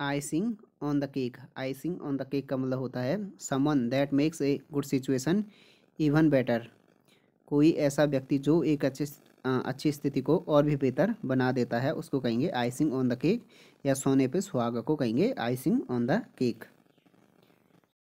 icing on the cake icing on the cake का मतलब होता है समन that makes a good situation even better कोई ऐसा व्यक्ति जो एक अच्छे अच्छी स्थिति को और भी बेहतर बना देता है उसको कहेंगे आइसिंग ऑन द केक या सोने पे सुहागा को कहेंगे आइसिंग ऑन द केक